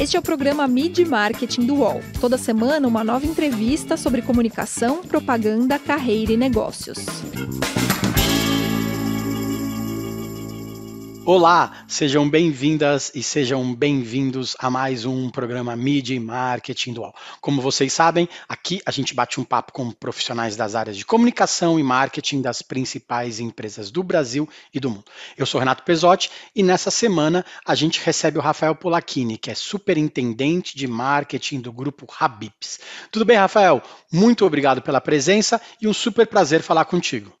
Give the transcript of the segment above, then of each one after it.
Este é o programa Mid Marketing do UOL. Toda semana, uma nova entrevista sobre comunicação, propaganda, carreira e negócios. Olá, sejam bem-vindas e sejam bem-vindos a mais um programa Media e Marketing Dual. Como vocês sabem, aqui a gente bate um papo com profissionais das áreas de comunicação e marketing das principais empresas do Brasil e do mundo. Eu sou Renato Pesotti e nessa semana a gente recebe o Rafael Polacchini, que é superintendente de marketing do grupo Habibs. Tudo bem, Rafael? Muito obrigado pela presença e um super prazer falar contigo.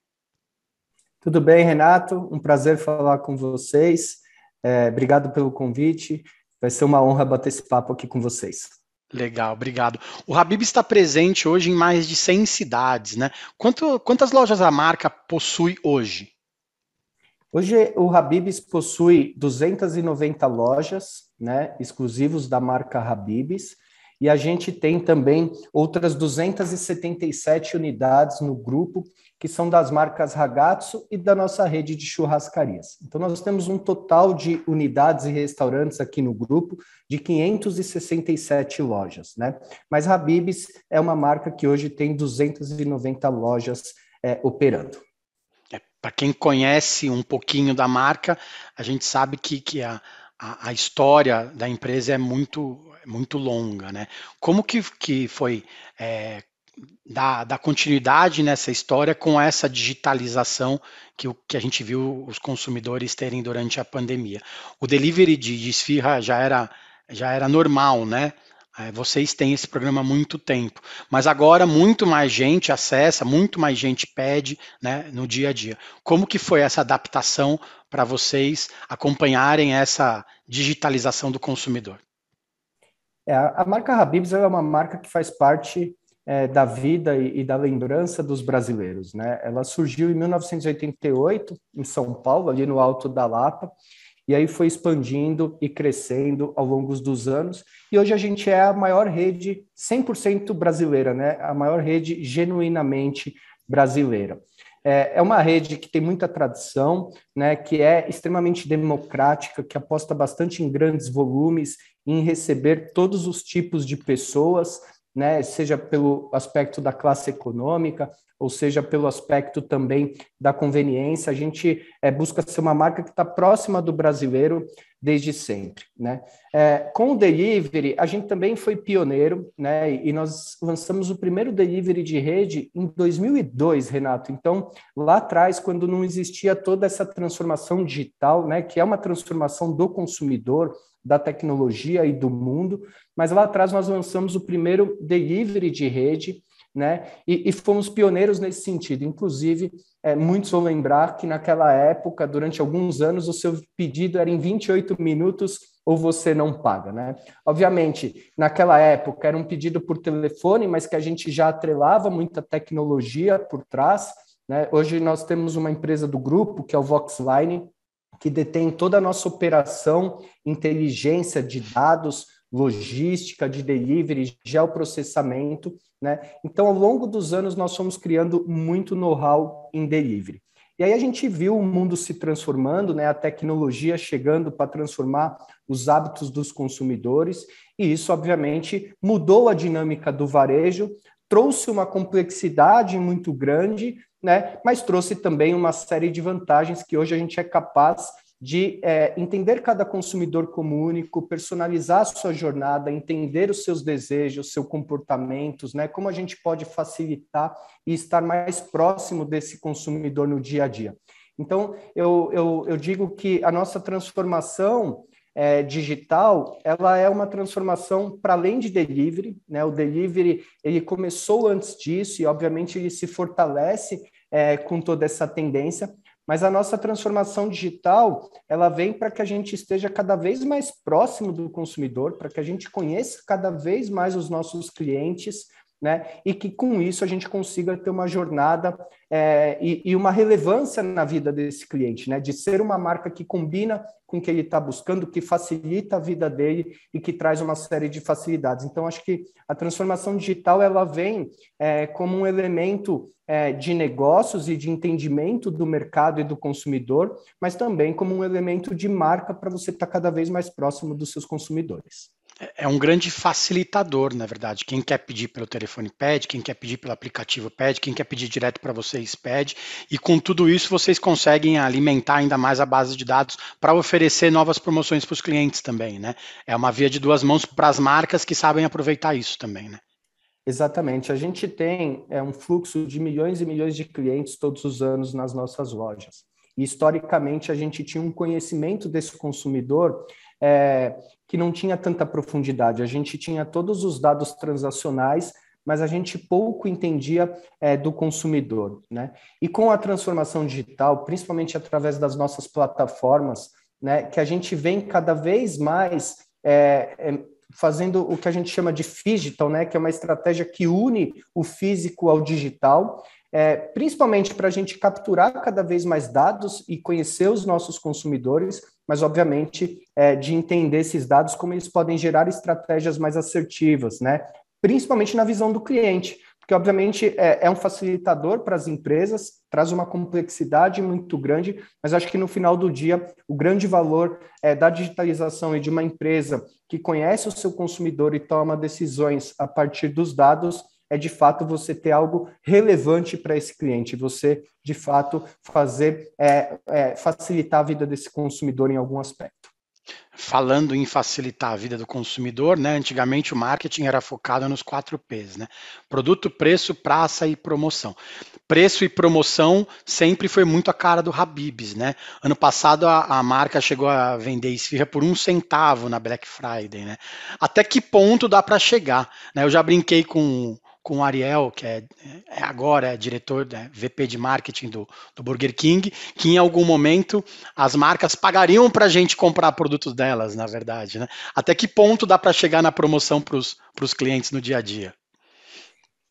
Tudo bem, Renato? Um prazer falar com vocês. É, obrigado pelo convite. Vai ser uma honra bater esse papo aqui com vocês. Legal, obrigado. O Habib está presente hoje em mais de 100 cidades, né? Quanto, quantas lojas a marca possui hoje? Hoje o Habibs possui 290 lojas, né, exclusivos da marca Habibs, e a gente tem também outras 277 unidades no grupo que são das marcas Ragazzo e da nossa rede de churrascarias. Então, nós temos um total de unidades e restaurantes aqui no grupo de 567 lojas, né? Mas Habib's é uma marca que hoje tem 290 lojas é, operando. É, Para quem conhece um pouquinho da marca, a gente sabe que, que a, a, a história da empresa é muito é muito longa, né? Como que, que foi é, da continuidade nessa história com essa digitalização que, que a gente viu os consumidores terem durante a pandemia. O delivery de, de esfirra já era, já era normal, né? É, vocês têm esse programa há muito tempo, mas agora muito mais gente acessa, muito mais gente pede né, no dia a dia. Como que foi essa adaptação para vocês acompanharem essa digitalização do consumidor? É, a marca Habibs é uma marca que faz parte é, da vida e, e, da lembrança dos brasileiros. Né? Ela surgiu em 1988, em São Paulo, ali no Alto da Lapa, e aí foi expandindo e crescendo ao longo dos anos. E hoje a gente é a maior rede 100% brasileira, né? a maior rede genuinamente brasileira. É, é uma rede que tem muita tradição, né, que é extremamente democrática, que aposta bastante em grandes volumes, em receber todos os tipos de pessoas, né, seja pelo aspecto da classe econômica, ou seja pelo aspecto também da conveniência. A gente é, busca ser uma marca que está próxima do brasileiro desde sempre. Né? É, com o delivery, a gente também foi pioneiro, né, e nós lançamos o primeiro delivery de rede em 2002, Renato. Então, lá atrás, quando não existia toda essa transformação digital, né, que é uma transformação do consumidor, da tecnologia e do mundo, mas lá atrás nós lançamos o primeiro delivery de rede, né? E, e fomos pioneiros nesse sentido. Inclusive, é, muitos vão lembrar que naquela época, durante alguns anos, o seu pedido era em 28 minutos ou você não paga, né? Obviamente, naquela época era um pedido por telefone, mas que a gente já atrelava muita tecnologia por trás. Né? Hoje nós temos uma empresa do grupo, que é o Voxline, que detém toda a nossa operação, inteligência de dados, logística, de delivery, geoprocessamento. Né? Então, ao longo dos anos, nós fomos criando muito know-how em delivery. E aí a gente viu o mundo se transformando, né? a tecnologia chegando para transformar os hábitos dos consumidores, e isso, obviamente, mudou a dinâmica do varejo, trouxe uma complexidade muito grande né? Mas trouxe também uma série de vantagens que hoje a gente é capaz de é, entender cada consumidor como único, personalizar a sua jornada, entender os seus desejos, seus comportamentos, né? Como a gente pode facilitar e estar mais próximo desse consumidor no dia a dia. Então, eu, eu, eu digo que a nossa transformação é, digital, ela é uma transformação para além de delivery, né? O delivery, ele começou antes disso e, obviamente, ele se fortalece, é, com toda essa tendência. Mas a nossa transformação digital, ela vem para que a gente esteja cada vez mais próximo do consumidor, para que a gente conheça cada vez mais os nossos clientes, né? E que com isso a gente consiga ter uma jornada é, e, e, uma relevância na vida desse cliente, né? De ser uma marca que combina com o que ele está buscando, que facilita a vida dele e que traz uma série de facilidades. Então, acho que a transformação digital ela vem é, como um elemento é, de negócios e de entendimento do mercado e do consumidor, mas também como um elemento de marca para você estar tá cada vez mais próximo dos seus consumidores. É, é um grande facilitador, na verdade. Quem quer pedir pelo telefone pede, quem quer pedir pelo aplicativo pede, quem quer pedir direto para vocês pede. E com tudo isso, vocês conseguem alimentar ainda mais a base de dados para oferecer novas promoções para os clientes também, né? É uma via de duas mãos para as marcas que sabem aproveitar isso também, né? Exatamente. A gente tem é, um fluxo de milhões e milhões de clientes todos os anos nas nossas lojas. E historicamente a gente tinha um conhecimento desse consumidor é, que não tinha tanta profundidade. A gente tinha todos os dados transacionais, mas a gente pouco entendia é, do consumidor. Né? E com a transformação digital, principalmente através das nossas plataformas, né, que a gente vem cada vez mais é, é fazendo o que a gente chama de digital, né, que é uma estratégia que une o físico ao digital, é, principalmente para a gente capturar cada vez mais dados e conhecer os nossos consumidores mas obviamente é, de entender esses dados, como eles podem gerar estratégias mais assertivas, né? Principalmente na visão do cliente, porque obviamente é, é um facilitador para as empresas, traz uma complexidade muito grande, mas acho que no final do dia o grande valor é, da digitalização e de uma empresa que conhece o seu consumidor e toma decisões a partir dos dados é de fato você ter algo relevante para esse cliente, você de fato fazer é, é, facilitar a vida desse consumidor em algum aspecto. Falando em facilitar a vida do consumidor, né? Antigamente o marketing era focado nos quatro P's, né? Produto, preço, praça e promoção. Preço e promoção sempre foi muito a cara do Habibs, né? Ano passado a, a marca chegou a vender esfirra por um centavo na Black Friday, né? Até que ponto dá para chegar? Né? Eu já brinquei com com o Ariel, que é, é agora é diretor, né, VP de marketing do, do, Burger King, que em algum momento as marcas pagariam para a gente comprar produtos delas, na verdade. Né? Até que ponto dá para chegar na promoção para os clientes no dia a dia?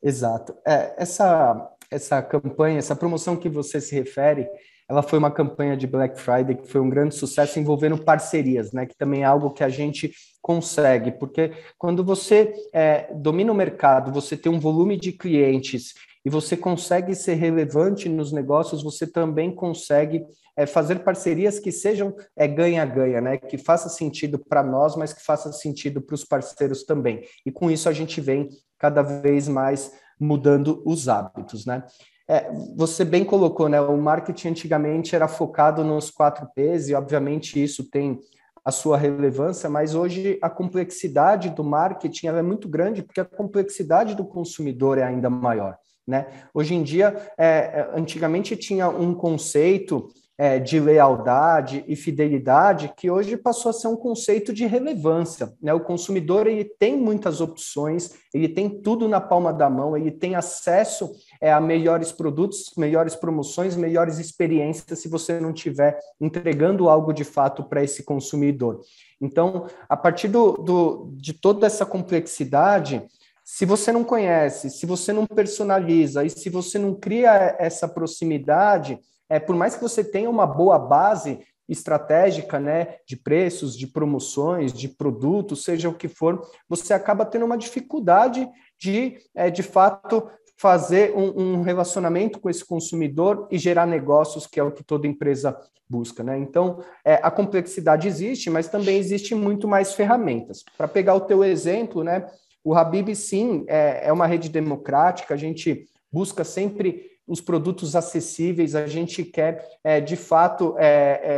Exato. É, essa, essa campanha, essa promoção que você se refere, ela foi uma campanha de Black Friday que foi um grande sucesso envolvendo parcerias, né? Que também é algo que a gente consegue, porque quando você é, domina o mercado, você tem um volume de clientes e você consegue ser relevante nos negócios, você também consegue é, fazer parcerias que sejam é, ganha-ganha, é, né? Que faça sentido para nós, mas que faça sentido para os parceiros também. E com isso a gente vem cada vez mais mudando os hábitos, né? É, você bem colocou, né? O marketing antigamente era focado nos quatro P's e, obviamente, isso tem a sua relevância, mas hoje a complexidade do marketing é muito grande porque a complexidade do consumidor é ainda maior. Né? Hoje em dia, é, é antigamente tinha um conceito é, de lealdade e fidelidade que hoje passou a ser um conceito de relevância. Né? O consumidor ele tem muitas opções, ele tem tudo na palma da mão, ele tem acesso é, a melhores produtos, melhores promoções, melhores experiências se você não estiver entregando algo de fato para esse consumidor. Então, a partir do, do, de toda essa complexidade, se você não conhece, se você não personaliza e se você não cria essa proximidade, é, por mais que você tenha uma boa base estratégica, né, de preços, de promoções, de produtos, seja o que for, você acaba tendo uma dificuldade de, é, de fato, fazer um, um, relacionamento com esse consumidor e gerar negócios, que é o que toda empresa busca. Né? Então, é, a complexidade existe, mas também existe muito mais ferramentas. Para pegar o teu exemplo, né, o Habib, sim, é, é uma rede democrática, a gente busca sempre os produtos acessíveis, a gente quer, é, de fato, é,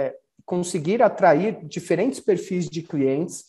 é, conseguir atrair diferentes perfis de clientes.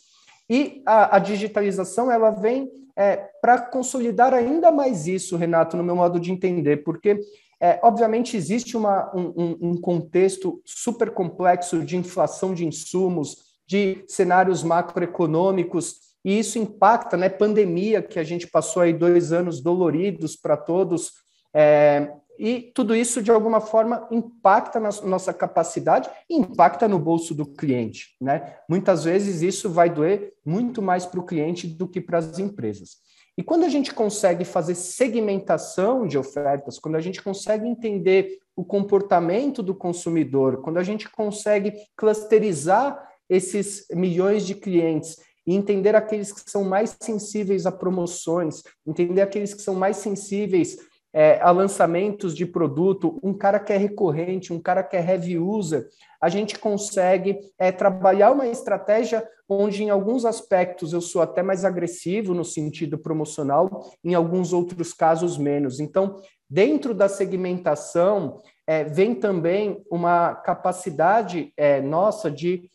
E a, a digitalização ela vem é, para consolidar ainda mais isso, Renato, no meu modo de entender, porque é, obviamente, existe uma, um, um, contexto super complexo de inflação de insumos, de cenários macroeconômicos, e isso impacta, né? Pandemia, que a gente passou aí dois anos doloridos para todos, é, e tudo isso, de alguma forma, impacta na nossa capacidade e impacta no bolso do cliente. Né? Muitas vezes isso vai doer muito mais para o cliente do que para as empresas. E quando a gente consegue fazer segmentação de ofertas, quando a gente consegue entender o comportamento do consumidor, quando a gente consegue clusterizar esses milhões de clientes e entender aqueles que são mais sensíveis a promoções, entender aqueles que são mais sensíveis é, a lançamentos de produto, um cara que é recorrente, um cara que é heavy user, a gente consegue é, trabalhar uma estratégia onde, em alguns aspectos, eu sou até mais agressivo no sentido promocional, em alguns outros casos, menos. Então, dentro da segmentação, é, vem também uma capacidade é, nossa de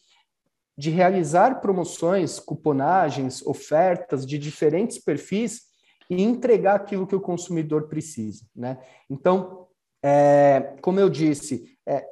de realizar promoções, cuponagens, ofertas de diferentes perfis e entregar aquilo que o consumidor precisa. Né? Então, é, como eu disse, é,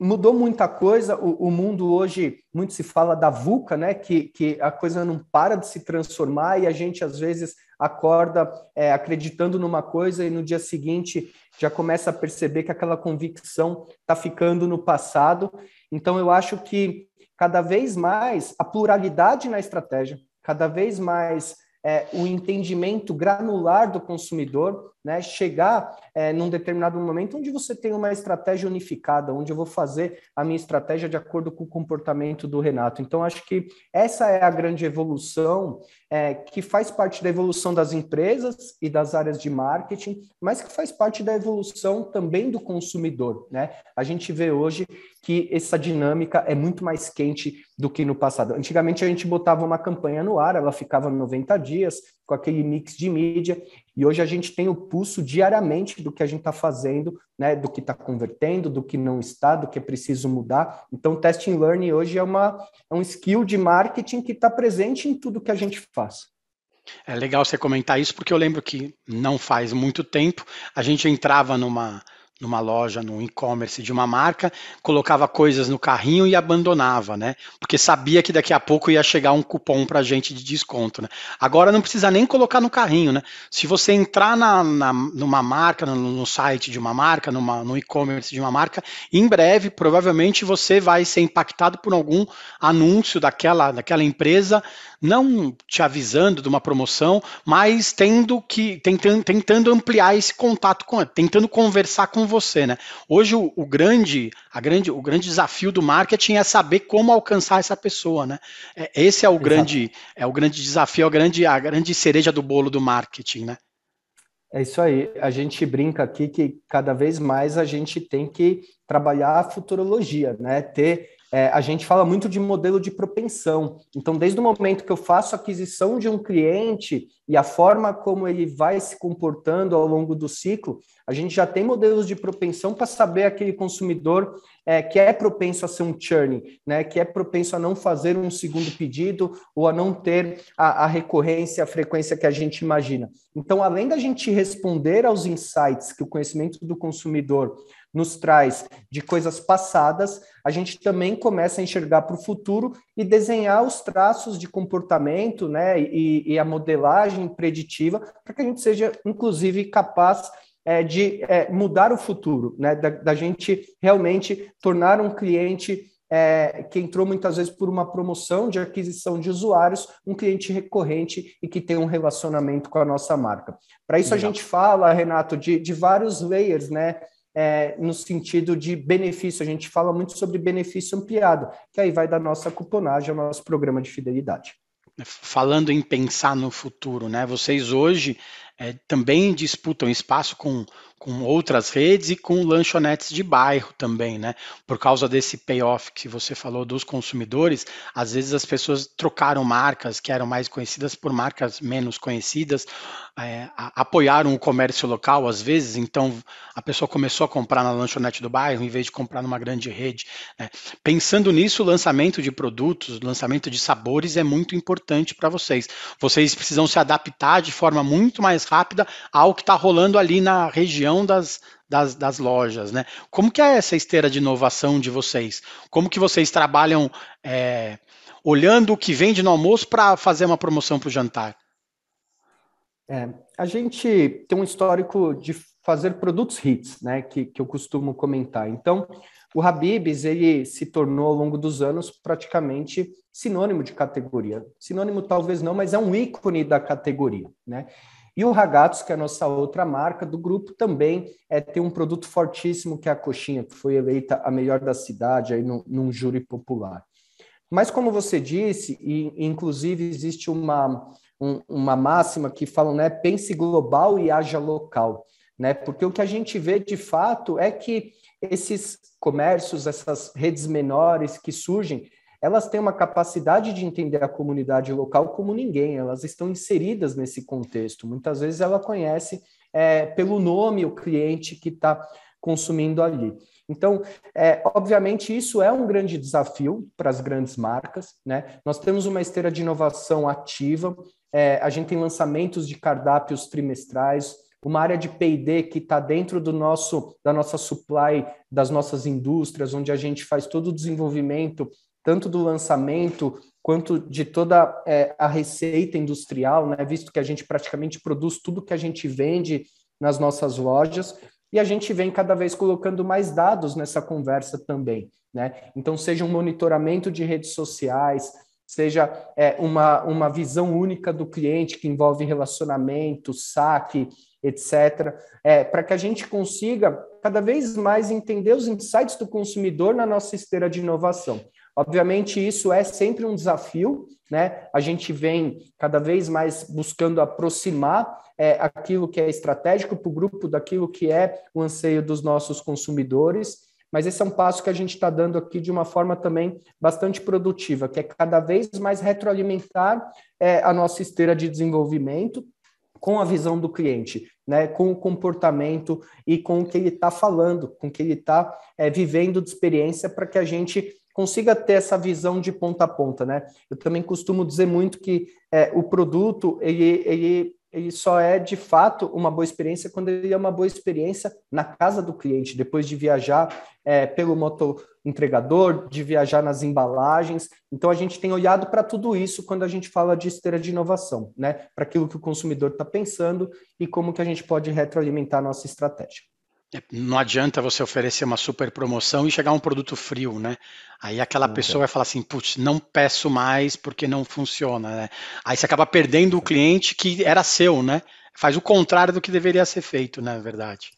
mudou muita coisa. O, o, mundo hoje, muito se fala da VUCA, né? Que, que a coisa não para de se transformar e a gente, às vezes, acorda é, acreditando numa coisa e no dia seguinte já começa a perceber que aquela convicção está ficando no passado. Então, eu acho que cada vez mais a pluralidade na estratégia, cada vez mais é, o entendimento granular do consumidor né? Chegar é, num determinado momento onde você tem uma estratégia unificada, onde eu vou fazer a minha estratégia de acordo com o comportamento do Renato. Então, acho que essa é a grande evolução é, que faz parte da evolução das empresas e das áreas de marketing, mas que faz parte da evolução também do consumidor, né? A gente vê hoje que essa dinâmica é muito mais quente do que no passado. Antigamente a gente botava uma campanha no ar, ela ficava 90 dias com aquele mix de mídia, e hoje a gente tem o pulso diariamente do que a gente está fazendo, né? do que está convertendo, do que não está, do que é preciso mudar. Então, testing learning hoje é, uma, é um skill de marketing que está presente em tudo que a gente faz. É legal você comentar isso, porque eu lembro que não faz muito tempo a gente entrava numa numa loja, num e-commerce de uma marca, colocava coisas no carrinho e abandonava, né? Porque sabia que daqui a pouco ia chegar um cupom para gente de desconto, né? Agora não precisa nem colocar no carrinho, né? Se você entrar na, na numa marca, no, no, site de uma marca, numa, no e-commerce de uma marca, em breve, provavelmente você vai ser impactado por algum anúncio daquela, daquela empresa, não te avisando de uma promoção, mas tendo que tentando, tentando ampliar esse contato com, tentando conversar com você, né? Hoje o, o, grande, a grande, o grande desafio do marketing é saber como alcançar essa pessoa, né? É, esse é o Exato. grande, é o grande desafio, a é grande, a grande cereja do bolo do marketing, né? É isso aí. A gente brinca aqui que cada vez mais a gente tem que trabalhar a futurologia, né? Ter é, a gente fala muito de modelo de propensão. Então, desde o momento que eu faço a aquisição de um cliente e a forma como ele vai se comportando ao longo do ciclo, a gente já tem modelos de propensão para saber aquele consumidor é, que é propenso a ser um churning, né, que é propenso a não fazer um segundo pedido ou a não ter a, a recorrência, a frequência que a gente imagina. Então, além da gente responder aos insights que o conhecimento do consumidor nos traz de coisas passadas, a gente também começa a enxergar para o futuro e desenhar os traços de comportamento né, e, e a modelagem preditiva para que a gente seja, inclusive, capaz é, de é, mudar o futuro, né, da, da, gente realmente tornar um cliente é, que entrou muitas vezes por uma promoção de aquisição de usuários, um cliente recorrente e que tem um relacionamento com a nossa marca. Para isso, Legal. a gente fala, Renato, de, de vários layers, né? é, no sentido de benefício. A gente fala muito sobre benefício ampliado, que aí vai da nossa cuponagem ao nosso programa de fidelidade falando em pensar no futuro, né? Vocês hoje é, também disputam espaço com, com outras redes e com lanchonetes de bairro também, né? Por causa desse payoff que você falou dos consumidores, às vezes as pessoas trocaram marcas que eram mais conhecidas por marcas menos conhecidas, é, apoiaram o comércio local às vezes, então a pessoa começou a comprar na lanchonete do bairro em vez de comprar numa grande rede. Né? Pensando nisso, o lançamento de produtos, lançamento de sabores é muito importante para vocês. Vocês precisam se adaptar de forma muito mais rápida ao que está rolando ali na região das, das, das, lojas, né? Como que é essa esteira de inovação de vocês? Como que vocês trabalham é, olhando o que vende no almoço para fazer uma promoção para o jantar? É, a gente tem um histórico de fazer produtos hits, né? Que, que eu costumo comentar. Então, o Habibs ele se tornou ao longo dos anos praticamente sinônimo de categoria. Sinônimo talvez não, mas é um ícone da categoria, né? E o Ragatos, que é a nossa outra marca do grupo, também é, tem um produto fortíssimo que é a coxinha, que foi eleita a melhor da cidade aí no, num júri popular. Mas como você disse, e inclusive existe uma, um, uma máxima que fala, né, pense global e haja local, né? Porque o que a gente vê de fato é que esses comércios, essas redes menores que surgem, elas têm uma capacidade de entender a comunidade local como ninguém, elas estão inseridas nesse contexto. Muitas vezes ela conhece é, pelo nome o cliente que está consumindo ali. Então, é, obviamente, isso é um grande desafio para as grandes marcas. Né? Nós temos uma esteira de inovação ativa, é, a gente tem lançamentos de cardápios trimestrais, uma área de P&D que está dentro do nosso da nossa supply, das nossas indústrias, onde a gente faz todo o desenvolvimento tanto do lançamento quanto de toda é, a receita industrial, né? visto que a gente praticamente produz tudo que a gente vende nas nossas lojas, e a gente vem cada vez colocando mais dados nessa conversa também. Né? Então, seja um monitoramento de redes sociais, seja é, uma, uma visão única do cliente que envolve relacionamento, saque, etc., é, para que a gente consiga cada vez mais entender os insights do consumidor na nossa esteira de inovação. Obviamente, isso é sempre um desafio, né? A gente vem cada vez mais buscando aproximar é, aquilo que é estratégico para o grupo daquilo que é o anseio dos nossos consumidores. Mas esse é um passo que a gente está dando aqui de uma forma também bastante produtiva, que é cada vez mais retroalimentar é, a nossa esteira de desenvolvimento com a visão do cliente, né, com o comportamento e com o que ele está falando, com o que ele está é, vivendo de experiência, para que a gente consiga ter essa visão de ponta a ponta, né? Eu também costumo dizer muito que é, o produto, ele, ele, ele só é, de fato, uma boa experiência quando ele é uma boa experiência na casa do cliente, depois de viajar é, pelo motor entregador, de viajar nas embalagens. Então, a gente tem olhado para tudo isso quando a gente fala de esteira de inovação, né? Para aquilo que o consumidor está pensando e como que a gente pode retroalimentar a nossa estratégia. É, não adianta você oferecer uma super promoção e chegar um produto frio, né? Aí aquela okay. pessoa vai falar assim, putz, não peço mais porque não funciona, né? Aí você acaba perdendo o cliente que era seu, né? Faz o contrário do que deveria ser feito, né, na né? verdade.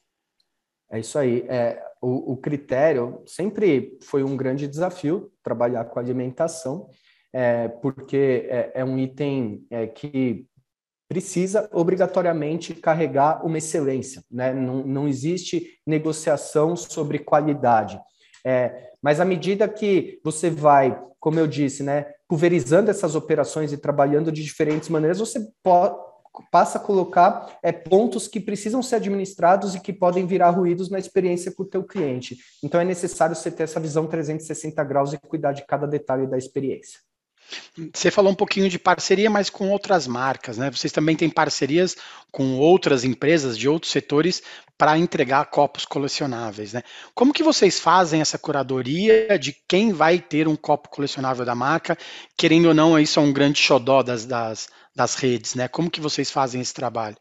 É isso aí. É, o, o, critério sempre foi um grande desafio trabalhar com alimentação, é, porque é, é um item é, que precisa obrigatoriamente carregar uma excelência, né? não, não existe negociação sobre qualidade. É, mas à medida que você vai, como eu disse, né, pulverizando essas operações e trabalhando de diferentes maneiras, você passa a colocar é, pontos que precisam ser administrados e que podem virar ruídos na experiência com o teu cliente. Então é necessário você ter essa visão 360 graus e cuidar de cada detalhe da experiência. Você falou um pouquinho de parceria, mas com outras marcas, né? Vocês também têm parcerias com outras empresas de outros setores para entregar copos colecionáveis, né? Como que vocês fazem essa curadoria de quem vai ter um copo colecionável da marca? Querendo ou não, isso é um grande xodó das, das, das redes, né? Como que vocês fazem esse trabalho?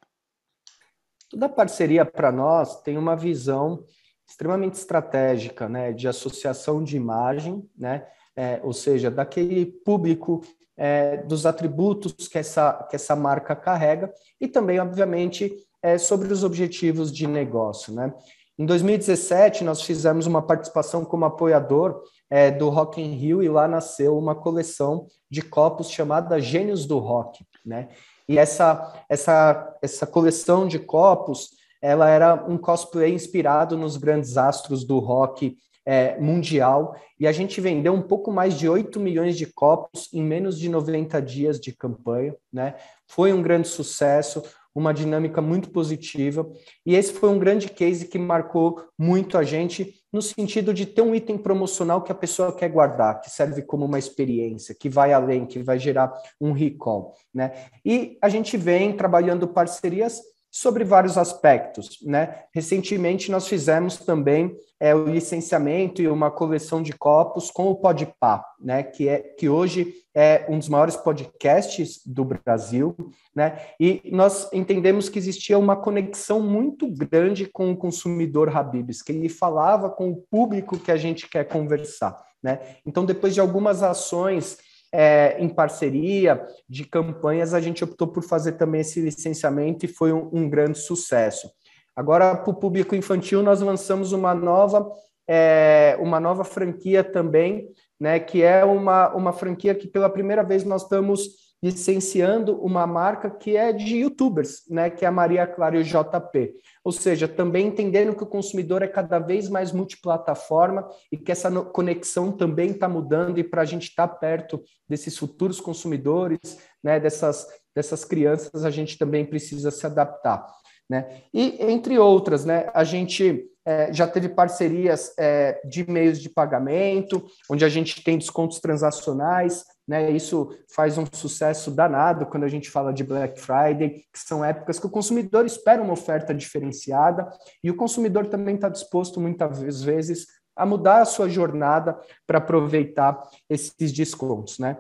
Toda parceria para nós tem uma visão extremamente estratégica, né? De associação de imagem, né? é, ou seja, daquele público, é, dos atributos que essa, que essa marca carrega e também, obviamente, é, sobre os objetivos de negócio. Né? Em 2017, nós fizemos uma participação como apoiador é, do Rock in Rio e lá nasceu uma coleção de copos chamada Gênios do Rock, né? E essa, essa, essa coleção de copos, ela era um cosplay inspirado nos grandes astros do rock é, mundial e a gente vendeu um pouco mais de 8 milhões de copos em menos de 90 dias de campanha, né? Foi um grande sucesso, uma dinâmica muito positiva e esse foi um grande case que marcou muito a gente no sentido de ter um item promocional que a pessoa quer guardar, que serve como uma experiência, que vai além, que vai gerar um recall, né? E a gente vem trabalhando parcerias sobre vários aspectos. Né? Recentemente, nós fizemos também é, o licenciamento e uma coleção de copos com o PodPá, né? que, é, que hoje é um dos maiores podcasts do Brasil. Né? E nós entendemos que existia uma conexão muito grande com o consumidor Habibs, que ele falava com o público que a gente quer conversar. Né? Então, depois de algumas ações é, em parceria de campanhas, a gente optou por fazer também esse licenciamento e foi um, um grande sucesso. Agora, para o público infantil, nós lançamos uma nova, é, uma nova franquia também, né, que é uma, uma franquia que pela primeira vez nós estamos licenciando uma marca que é de youtubers, né, que é a Maria Clara e o JP. Ou seja, também entendendo que o consumidor é cada vez mais multiplataforma e que essa conexão também está mudando e para a gente estar tá perto desses futuros consumidores, né, dessas, dessas crianças, a gente também precisa se adaptar. Né? E entre outras, né, a gente é, já teve parcerias é, de meios de pagamento, onde a gente tem descontos transacionais, né? Isso faz um sucesso danado quando a gente fala de Black Friday, que são épocas que o consumidor espera uma oferta diferenciada e o consumidor também está disposto, muitas vezes, a mudar a sua jornada para aproveitar esses descontos. Né?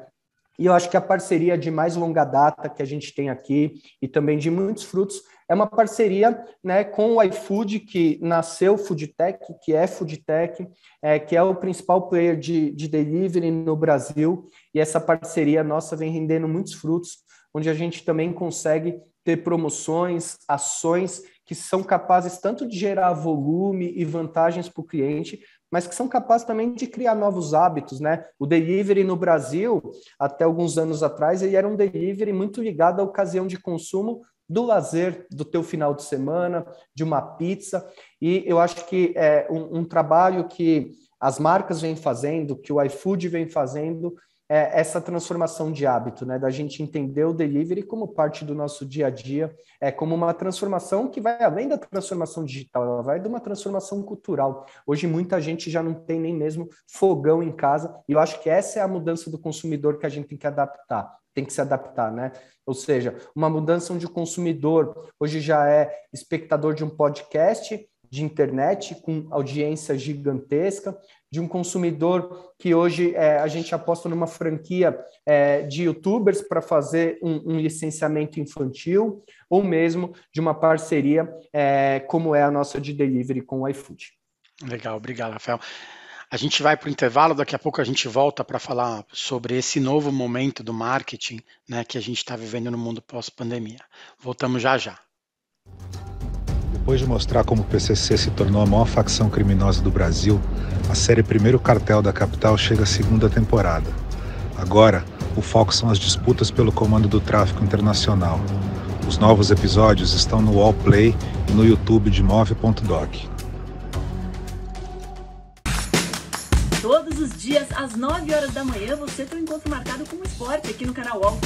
E eu acho que a parceria de mais longa data que a gente tem aqui e também de muitos frutos é uma parceria né, com o iFood, que nasceu Foodtech, que é Foodtech, é, que é o principal player de, de delivery no Brasil, e essa parceria nossa vem rendendo muitos frutos, onde a gente também consegue ter promoções, ações que são capazes tanto de gerar volume e vantagens para o cliente, mas que são capazes também de criar novos hábitos, né? O delivery no Brasil, até alguns anos atrás, ele era um delivery muito ligado à ocasião de consumo do lazer do teu final de semana, de uma pizza. E eu acho que é um, um trabalho que as marcas vêm fazendo, que o iFood vem fazendo, é essa transformação de hábito, né? Da gente entender o delivery como parte do nosso dia a dia, é como uma transformação que vai além da transformação digital, ela vai de uma transformação cultural. Hoje muita gente já não tem nem mesmo fogão em casa, e eu acho que essa é a mudança do consumidor que a gente tem que adaptar tem que se adaptar, né? Ou seja, uma mudança onde o consumidor hoje já é espectador de um podcast de internet com audiência gigantesca, de um consumidor que hoje é, a gente aposta numa franquia é, de youtubers para fazer um, um, licenciamento infantil, ou mesmo de uma parceria é, como é a nossa de delivery com o iFood. Legal, obrigado, Rafael. A gente vai para o intervalo, daqui a pouco a gente volta para falar sobre esse novo momento do marketing né, que a gente está vivendo no mundo pós-pandemia. Voltamos já já. Depois de mostrar como o PCC se tornou a maior facção criminosa do Brasil, a série Primeiro Cartel da Capital chega à segunda temporada. Agora, o foco são as disputas pelo comando do tráfico internacional. Os novos episódios estão no Wallplay e no YouTube de Move.doc. Todos os dias, às 9 horas da manhã, você tem um encontro marcado com o esporte aqui no canal UOL.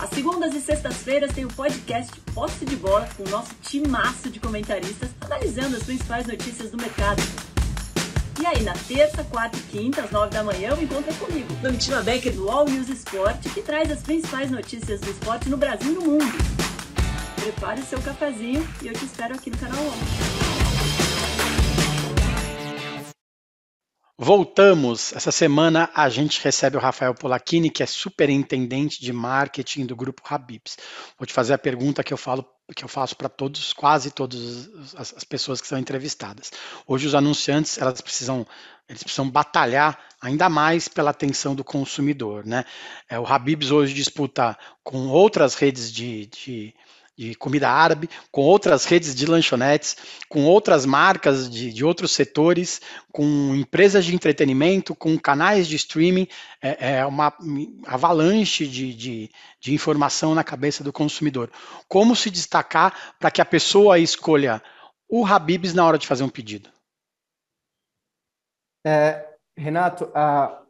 As segundas e sextas-feiras tem o podcast Posse de Bola com o nosso timaço de comentaristas analisando as principais notícias do mercado. E aí, na terça, quarta e quinta, às nove da manhã, o encontro é comigo, Domitila Becker do All News Esporte, que traz as principais notícias do esporte no Brasil e no mundo. Prepare o seu cafezinho e eu te espero aqui no canal ONU. Voltamos. Essa semana a gente recebe o Rafael Polacchini, que é superintendente de marketing do grupo Habibs. Vou te fazer a pergunta que eu falo que eu faço para todos, quase todas as, pessoas que são entrevistadas. Hoje os anunciantes, elas precisam, eles precisam batalhar ainda mais pela atenção do consumidor, né? É, o Habibs hoje disputa com outras redes de, de de comida árabe, com outras redes de lanchonetes, com outras marcas de, de outros setores, com empresas de entretenimento, com canais de streaming, é, é uma avalanche de, de, de, informação na cabeça do consumidor. Como se destacar para que a pessoa escolha o Habibs na hora de fazer um pedido? É, Renato, a...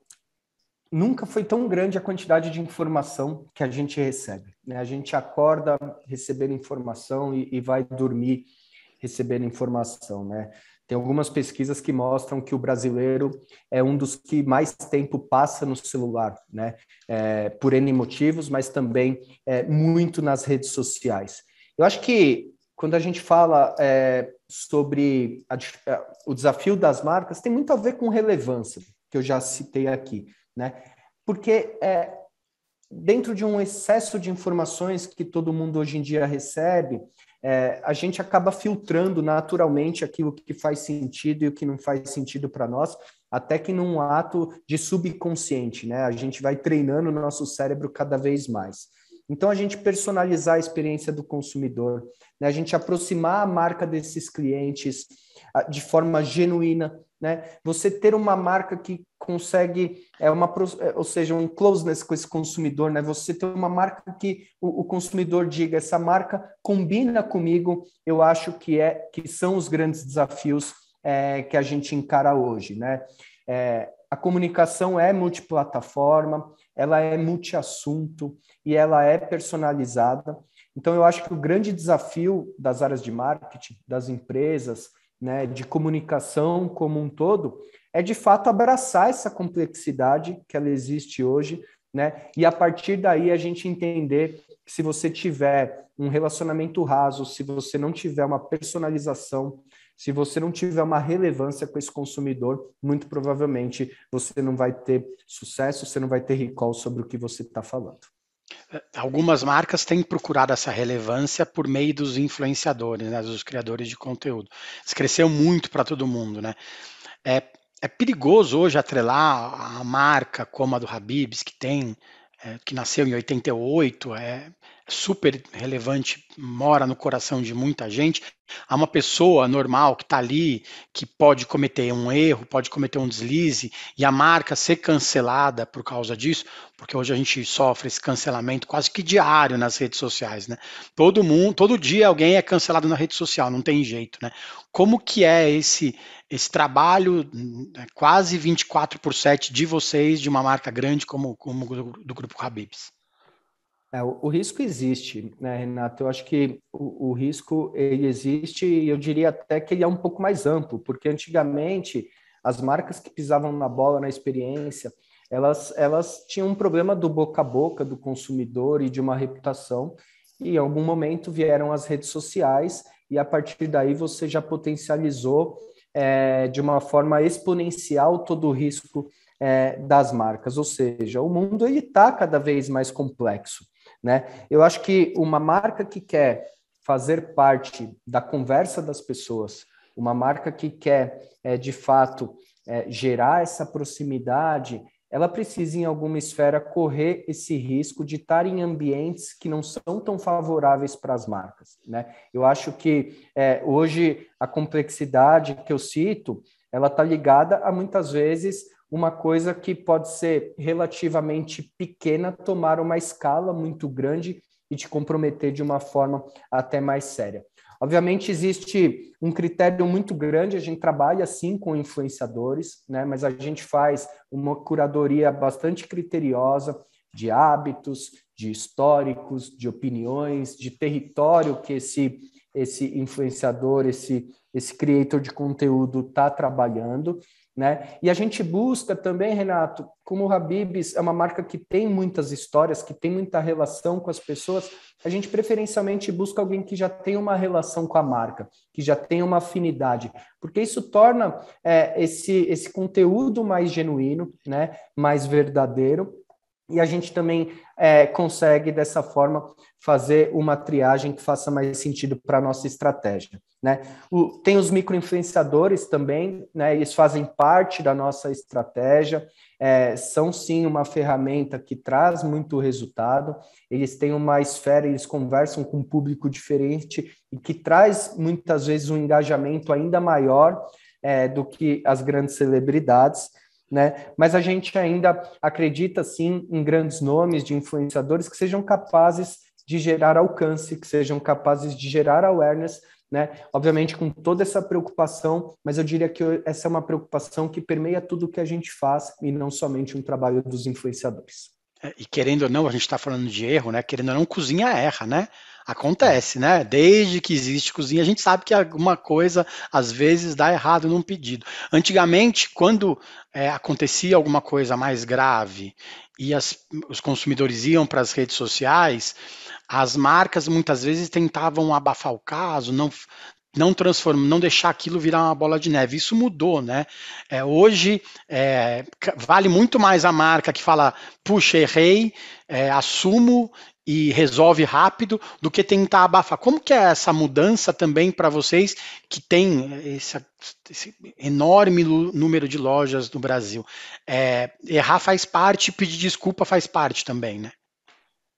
nunca foi tão grande a quantidade de informação que a gente recebe. Né? A gente acorda recebendo informação e, e vai dormir recebendo informação, né? Tem algumas pesquisas que mostram que o brasileiro é um dos que mais tempo passa no celular, né? É, por N motivos, mas também é, muito nas redes sociais. Eu acho que quando a gente fala é, sobre a, o desafio das marcas, tem muito a ver com relevância, que eu já citei aqui, né? Porque é, dentro de um excesso de informações que todo mundo hoje em dia recebe, é, a gente acaba filtrando naturalmente aquilo que faz sentido e o que não faz sentido para nós, até que num ato de subconsciente, né? A gente vai treinando o nosso cérebro cada vez mais. Então, a gente personalizar a experiência do consumidor, né? a gente aproximar a marca desses clientes ah, de forma genuína, né? Você ter uma marca que consegue é uma, é, ou seja, um closeness com esse consumidor, né? Você ter uma marca que o, o, consumidor diga essa marca combina comigo, eu acho que é que são os grandes desafios é, que a gente encara hoje, né? É, a comunicação é multiplataforma, ela é multiassunto e ela é personalizada. Então, eu acho que o grande desafio das áreas de marketing, das empresas, né, de comunicação como um todo, é de fato abraçar essa complexidade que ela existe hoje, né? E a partir daí a gente entender que se você tiver um relacionamento raso, se você não tiver uma personalização, se você não tiver uma relevância com esse consumidor, muito provavelmente você não vai ter sucesso, você não vai ter recall sobre o que você está falando algumas marcas têm procurado essa relevância por meio dos influenciadores, né, dos criadores de conteúdo. Isso cresceu muito para todo mundo, né? É, é perigoso hoje atrelar a marca como a do Habibs, que tem, é, que nasceu em 88, é, super relevante, mora no coração de muita gente, a uma pessoa normal que está ali, que pode cometer um erro, pode cometer um deslize, e a marca ser cancelada por causa disso, porque hoje a gente sofre esse cancelamento quase que diário nas redes sociais, né? Todo mundo, todo dia alguém é cancelado na rede social, não tem jeito, né? Como que é esse esse trabalho né, quase 24 por 7 de vocês, de uma marca grande como, como do, do Grupo Habibs? É, o, o, risco existe, né, Renato? Eu acho que o, o, risco ele existe e eu diria até que ele é um pouco mais amplo, porque antigamente as marcas que pisavam na bola, na experiência, elas, elas tinham um problema do boca a boca do consumidor e de uma reputação, e em algum momento vieram as redes sociais, e a partir daí você já potencializou é, de uma forma exponencial todo o risco é, das marcas, ou seja, o mundo ele está cada vez mais complexo. Né? Eu acho que uma marca que quer fazer parte da conversa das pessoas, uma marca que quer, é, de fato, é, gerar essa proximidade, ela precisa, em alguma esfera, correr esse risco de estar em ambientes que não são tão favoráveis para as marcas. Né? Eu acho que é, hoje a complexidade que eu cito, ela está ligada a muitas vezes uma coisa que pode ser relativamente pequena tomar uma escala muito grande e te comprometer de uma forma até mais séria. Obviamente, existe um critério muito grande, a gente trabalha sim com influenciadores, né? mas a gente faz uma curadoria bastante criteriosa de hábitos, de históricos, de opiniões, de território que esse, esse influenciador, esse, esse creator de conteúdo está trabalhando. Né? E a gente busca também, Renato, como o Habibs é uma marca que tem muitas histórias, que tem muita relação com as pessoas, a gente preferencialmente busca alguém que já tem uma relação com a marca, que já tem uma afinidade, porque isso torna é, esse, esse conteúdo mais genuíno, né, mais verdadeiro, e a gente também é, consegue, dessa forma, fazer uma triagem que faça mais sentido para a nossa estratégia. Né? O, tem os microinfluenciadores também, né? eles fazem parte da nossa estratégia, é, são sim uma ferramenta que traz muito resultado, eles têm uma esfera, eles conversam com um público diferente e que traz muitas vezes um engajamento ainda maior é, do que as grandes celebridades né? Mas a gente ainda acredita sim em grandes nomes de influenciadores que sejam capazes de gerar alcance, que sejam capazes de gerar awareness, né? Obviamente com toda essa preocupação, mas eu diria que essa é uma preocupação que permeia tudo o que a gente faz e não somente um trabalho dos influenciadores. É, e querendo ou não, a gente está falando de erro, né? Querendo ou não, cozinha erra, né? Acontece, né? Desde que existe cozinha, a gente sabe que alguma coisa às vezes dá errado num pedido. Antigamente, quando é, acontecia alguma coisa mais grave e as, os consumidores iam para as redes sociais, as marcas muitas vezes tentavam abafar o caso, não, não transformar, não deixar aquilo virar uma bola de neve. Isso mudou, né? É, hoje é, vale muito mais a marca que fala, puxa, errei, é, assumo e resolve rápido do que tentar abafar. Como que é essa mudança também para vocês que tem eh, esse, esse, enorme número de lojas no Brasil? É, errar faz parte, pedir desculpa faz parte também, né?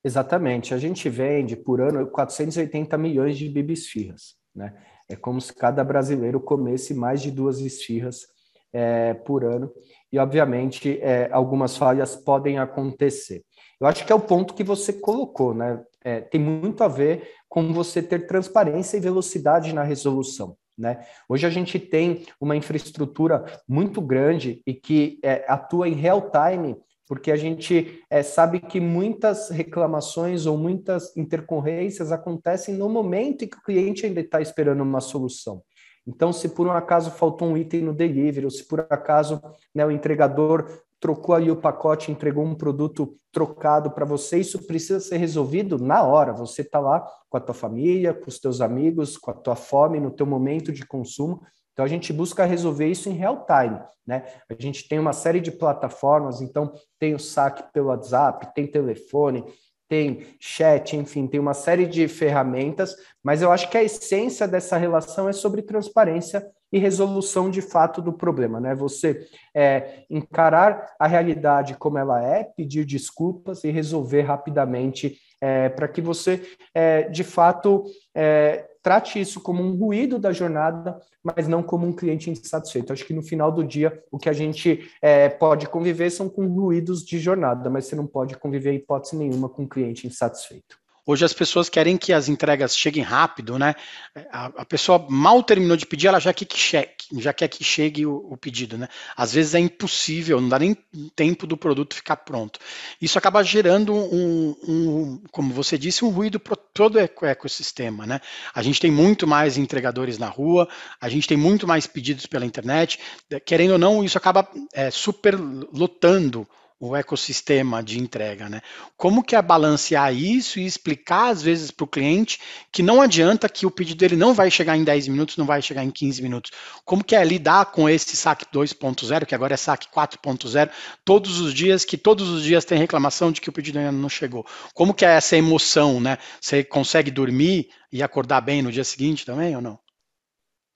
Exatamente. A gente vende por ano 480 milhões de bibisfirras, né? É como se cada brasileiro comesse mais de duas esfirras é, por ano. E, obviamente, é, algumas falhas podem acontecer. Eu acho que é o ponto que você colocou, né? É, tem muito a ver com você ter transparência e velocidade na resolução. Né? Hoje a gente tem uma infraestrutura muito grande e que é, atua em real time, porque a gente é, sabe que muitas reclamações ou muitas intercorrências acontecem no momento em que o cliente ainda está esperando uma solução. Então, se por um acaso faltou um item no delivery, ou se por acaso né, o entregador trocou aí o pacote, entregou um produto trocado para você, isso precisa ser resolvido na hora. Você está lá com a tua família, com os teus amigos, com a tua fome, no teu momento de consumo. Então a gente busca resolver isso em real time, né? A gente tem uma série de plataformas, então tem o saque pelo WhatsApp, tem telefone, tem chat, enfim, tem uma série de ferramentas, mas eu acho que a essência dessa relação é sobre transparência e resolução de fato do problema, né? Você é, encarar a realidade como ela é, pedir desculpas e resolver rapidamente é, para que você, é, de fato, é, trate isso como um ruído da jornada, mas não como um cliente insatisfeito. Acho que no final do dia, o que a gente é, pode conviver são com ruídos de jornada, mas você não pode conviver, hipótese nenhuma, com um cliente insatisfeito. Hoje as pessoas querem que as entregas cheguem rápido, né? A, a pessoa mal terminou de pedir, ela já quer que chegue, já quer que chegue o, o, pedido, né? Às vezes é impossível, não dá nem tempo do produto ficar pronto. Isso acaba gerando um, um como você disse, um ruído para todo o ecossistema, né? A gente tem muito mais entregadores na rua, a gente tem muito mais pedidos pela internet, querendo ou não, isso acaba é, superlotando o ecossistema de entrega, né? Como que é balancear isso e explicar às vezes para o cliente que não adianta que o pedido dele não vai chegar em 10 minutos, não vai chegar em 15 minutos. Como que é lidar com esse SAC 2.0, que agora é SAC 4.0, todos os dias, que todos os dias tem reclamação de que o pedido ainda não chegou. Como que é essa emoção, né? Você consegue dormir e acordar bem no dia seguinte também ou não?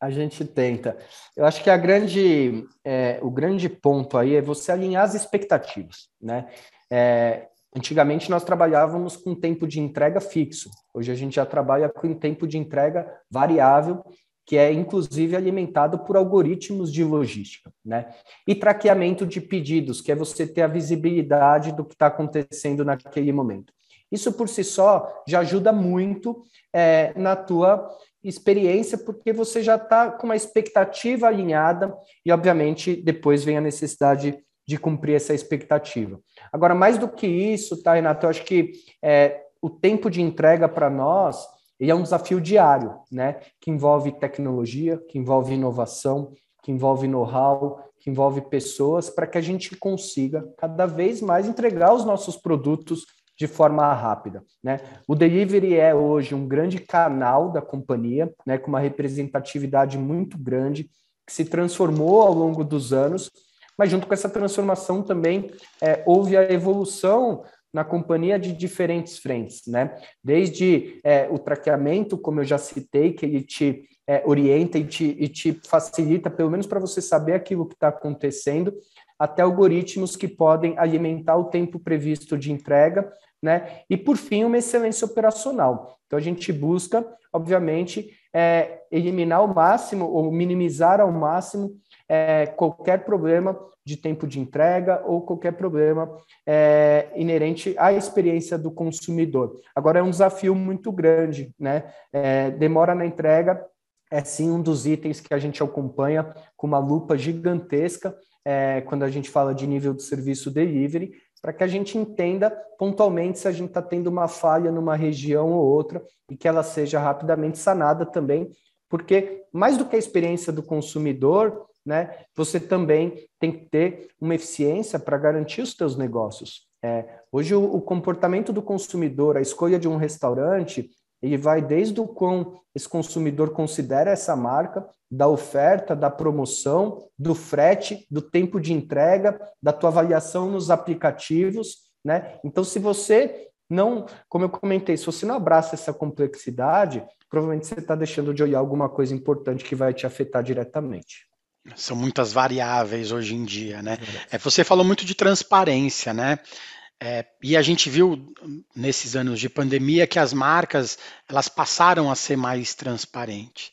a gente tenta. Eu acho que a grande, é, o grande ponto aí é você alinhar as expectativas, né? É, antigamente nós trabalhávamos com tempo de entrega fixo. Hoje a gente já trabalha com tempo de entrega variável, que é inclusive alimentado por algoritmos de logística, né? E traqueamento de pedidos, que é você ter a visibilidade do que está acontecendo naquele momento. Isso por si só já ajuda muito é, na tua experiência, porque você já está com uma expectativa alinhada e, obviamente, depois vem a necessidade de cumprir essa expectativa. Agora, mais do que isso, tá, Renato? Eu acho que é, o tempo de entrega para nós ele é um desafio diário, né? Que envolve tecnologia, que envolve inovação, que envolve know-how, que envolve pessoas, para que a gente consiga cada vez mais entregar os nossos produtos de forma rápida. Né? O delivery é hoje um grande canal da companhia, né, com uma representatividade muito grande, que se transformou ao longo dos anos, mas junto com essa transformação também é, houve a evolução na companhia de diferentes frentes, né? Desde é, o traqueamento, como eu já citei, que ele te é, orienta e te, e te facilita, pelo menos para você saber aquilo que está acontecendo, até algoritmos que podem alimentar o tempo previsto de entrega né? E por fim, uma excelência operacional. Então a gente busca, obviamente, é, eliminar ao máximo ou minimizar ao máximo é, qualquer problema de tempo de entrega ou qualquer problema é, inerente à experiência do consumidor. Agora é um desafio muito grande, né? É, demora na entrega é sim um dos itens que a gente acompanha com uma lupa gigantesca é, quando a gente fala de nível de serviço delivery, para que a gente entenda pontualmente se a gente está tendo uma falha numa região ou outra e que ela seja rapidamente sanada também, porque mais do que a experiência do consumidor, né, você também tem que ter uma eficiência para garantir os seus negócios. É, hoje o, o comportamento do consumidor, a escolha de um restaurante, ele vai desde o quão esse consumidor considera essa marca, da oferta, da promoção, do frete, do tempo de entrega, da tua avaliação nos aplicativos, né? Então, se você não, como eu comentei, se você não abraça essa complexidade, provavelmente você está deixando de olhar alguma coisa importante que vai te afetar diretamente. São muitas variáveis hoje em dia, né? É, é você falou muito de transparência, né? É, e a gente viu nesses anos de pandemia que as marcas elas passaram a ser mais transparentes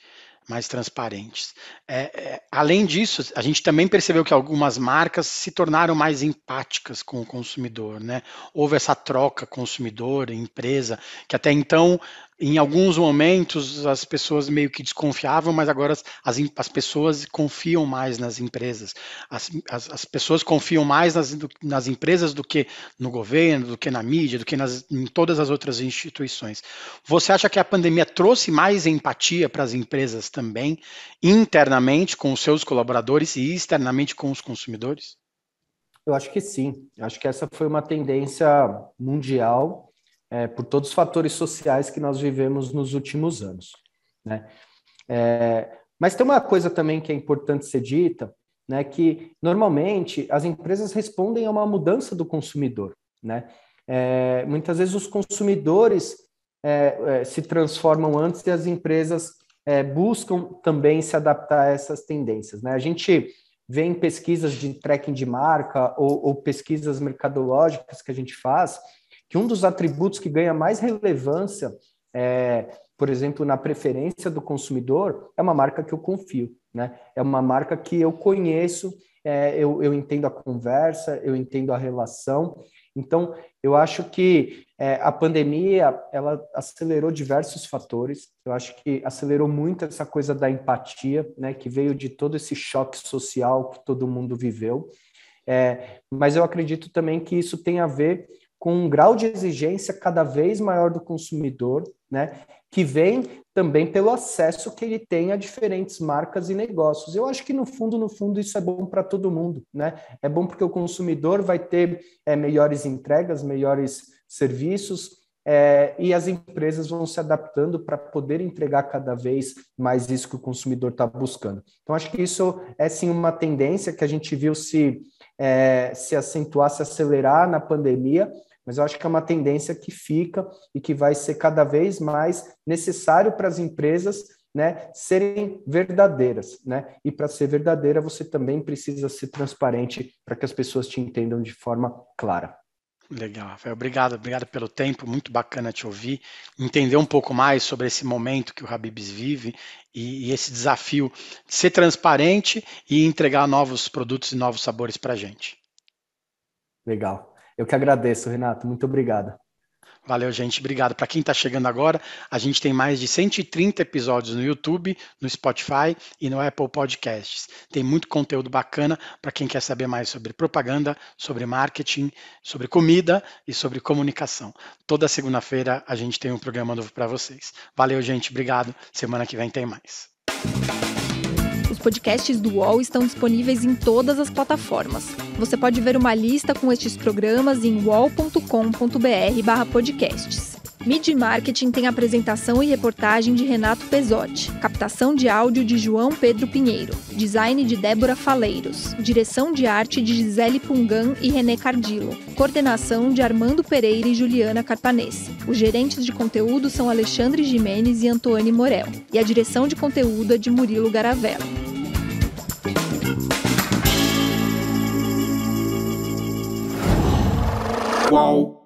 mais transparentes. É, é, além disso, a gente também percebeu que algumas marcas se tornaram mais empáticas com o consumidor, né? Houve essa troca consumidor empresa que até então em alguns momentos as pessoas meio que desconfiavam, mas agora as, as, pessoas confiam mais nas empresas. As, as, as pessoas confiam mais nas, nas empresas do que no governo, do que na mídia, do que nas, em todas as outras instituições. Você acha que a pandemia trouxe mais empatia para as empresas também, internamente com os seus colaboradores e externamente com os consumidores? Eu acho que sim. Eu acho que essa foi uma tendência mundial é, por todos os fatores sociais que nós vivemos nos últimos anos. Né? É, mas tem uma coisa também que é importante ser dita, né, que normalmente as empresas respondem a uma mudança do consumidor. Né? É, muitas vezes os consumidores é, é, se transformam antes e as empresas é, buscam também se adaptar a essas tendências. Né? A gente vê em pesquisas de tracking de marca ou, ou pesquisas mercadológicas que a gente faz, que um dos atributos que ganha mais relevância, é, por exemplo, na preferência do consumidor, é uma marca que eu confio, né? É uma marca que eu conheço, é, eu, eu entendo a conversa, eu entendo a relação. Então, eu acho que é, a pandemia ela acelerou diversos fatores. Eu acho que acelerou muito essa coisa da empatia, né, que veio de todo esse choque social que todo mundo viveu. É, mas eu acredito também que isso tem a ver com um grau de exigência cada vez maior do consumidor, né? Que vem também pelo acesso que ele tem a diferentes marcas e negócios. Eu acho que no fundo, no fundo, isso é bom para todo mundo, né? É bom porque o consumidor vai ter é, melhores entregas, melhores serviços, é, e as empresas vão se adaptando para poder entregar cada vez mais isso que o consumidor está buscando. Então, acho que isso é sim uma tendência que a gente viu se, é, se acentuar, se acelerar na pandemia, mas eu acho que é uma tendência que fica e que vai ser cada vez mais necessário para as empresas né, serem verdadeiras, né? E para ser verdadeira, você também precisa ser transparente para que as pessoas te entendam de forma clara. Legal, Rafael. Obrigado, obrigado pelo tempo. Muito bacana te ouvir, entender um pouco mais sobre esse momento que o Habibs vive e, e esse desafio de ser transparente e entregar novos produtos e novos sabores para a gente. Legal. Eu que agradeço, Renato. Muito obrigado. Valeu, gente. Obrigado. Para quem está chegando agora, a gente tem mais de 130 episódios no YouTube, no Spotify e no Apple Podcasts. Tem muito conteúdo bacana para quem quer saber mais sobre propaganda, sobre marketing, sobre comida e sobre comunicação. Toda segunda-feira a gente tem um programa novo para vocês. Valeu, gente. Obrigado. Semana que vem tem mais. Os podcasts do UOL estão disponíveis em todas as plataformas. Você pode ver uma lista com estes programas em wallcombr podcasts. Mid Marketing tem apresentação e reportagem de Renato Pesotti, captação de áudio de João Pedro Pinheiro, design de Débora Faleiros, direção de arte de Gisele Pungan e René Cardillo, coordenação de Armando Pereira e Juliana Carpanese. Os gerentes de conteúdo são Alexandre Jimenez e Antoine Morel, e a direção de conteúdo é de Murilo Garavella. Qual?